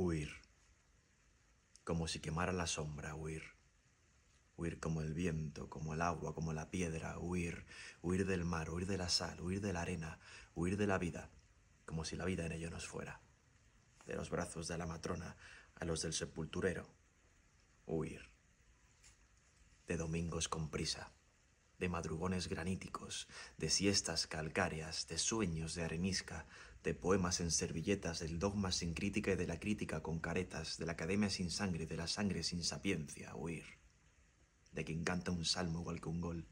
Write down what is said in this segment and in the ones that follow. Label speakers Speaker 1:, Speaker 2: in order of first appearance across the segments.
Speaker 1: Huir. Como si quemara la sombra, huir. Huir como el viento, como el agua, como la piedra, huir. Huir del mar, huir de la sal, huir de la arena, huir de la vida, como si la vida en ello nos fuera. De los brazos de la matrona a los del sepulturero. Huir. De domingos con prisa de madrugones graníticos, de siestas calcáreas, de sueños de arenisca, de poemas en servilletas, del dogma sin crítica y de la crítica con caretas, de la academia sin sangre, de la sangre sin sapiencia, huir, de quien canta un salmo igual que un gol,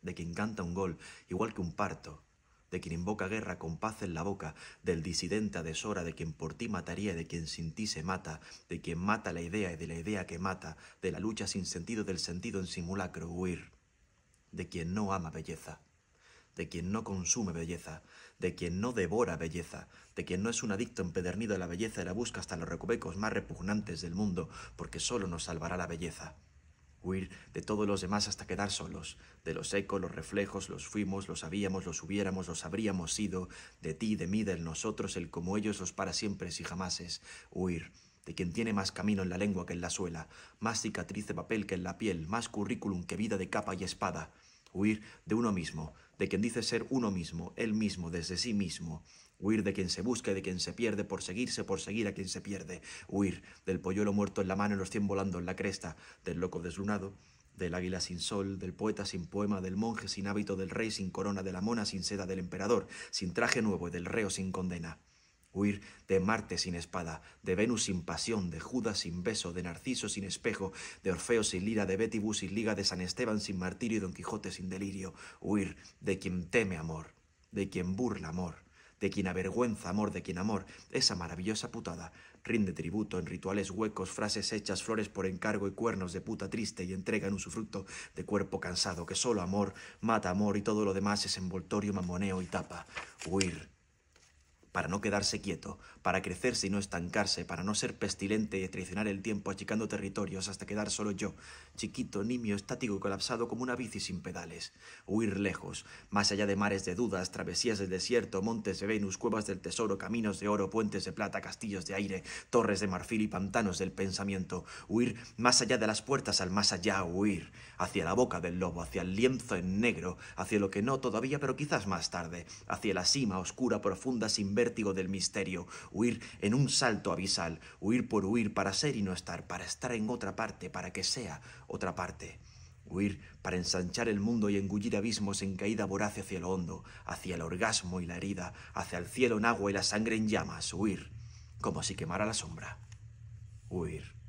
Speaker 1: de quien canta un gol igual que un parto, de quien invoca guerra con paz en la boca, del disidente a deshora, de quien por ti mataría, de quien sin ti se mata, de quien mata la idea y de la idea que mata, de la lucha sin sentido del sentido en simulacro, huir, de quien no ama belleza de quien no consume belleza, de quien no devora belleza, de quien no es un adicto empedernido a la belleza y la busca hasta los recovecos más repugnantes del mundo, porque solo nos salvará la belleza. Huir de todos los demás hasta quedar solos, de los ecos, los reflejos, los fuimos, los habíamos, los hubiéramos, los habríamos sido, de ti, de mí, del nosotros, el como ellos, los para siempre si jamás es. Huir de quien tiene más camino en la lengua que en la suela, más cicatriz de papel que en la piel, más currículum que vida de capa y espada. Huir de uno mismo, de quien dice ser uno mismo, él mismo, desde sí mismo. Huir de quien se busca y de quien se pierde, por seguirse, por seguir a quien se pierde. Huir del polluelo muerto en la mano y los cien volando en la cresta, del loco deslunado, del águila sin sol, del poeta sin poema, del monje sin hábito, del rey sin corona, de la mona sin seda, del emperador sin traje nuevo y del reo sin condena huir de Marte sin espada, de Venus sin pasión, de Judas sin beso, de Narciso sin espejo, de Orfeo sin lira, de Betibus sin liga, de San Esteban sin martirio y Don Quijote sin delirio, huir de quien teme amor, de quien burla amor, de quien avergüenza amor, de quien amor, esa maravillosa putada, rinde tributo en rituales huecos, frases hechas, flores por encargo y cuernos de puta triste y entrega en usufructo de cuerpo cansado, que solo amor mata amor y todo lo demás es envoltorio, mamoneo y tapa, huir para no quedarse quieto, para crecerse y no estancarse, para no ser pestilente y traicionar el tiempo achicando territorios hasta quedar solo yo, chiquito, nimio, estático y colapsado como una bici sin pedales. Huir lejos, más allá de mares de dudas, travesías del desierto, montes de Venus, cuevas del tesoro, caminos de oro, puentes de plata, castillos de aire, torres de marfil y pantanos del pensamiento. Huir más allá de las puertas al más allá, huir hacia la boca del lobo, hacia el lienzo en negro, hacia lo que no todavía pero quizás más tarde, hacia la cima oscura, profunda, sin ver vértigo del misterio, huir en un salto abisal, huir por huir para ser y no estar, para estar en otra parte, para que sea otra parte. Huir para ensanchar el mundo y engullir abismos en caída voraz hacia lo hondo, hacia el orgasmo y la herida, hacia el cielo en agua y la sangre en llamas. Huir, como si quemara la sombra. Huir.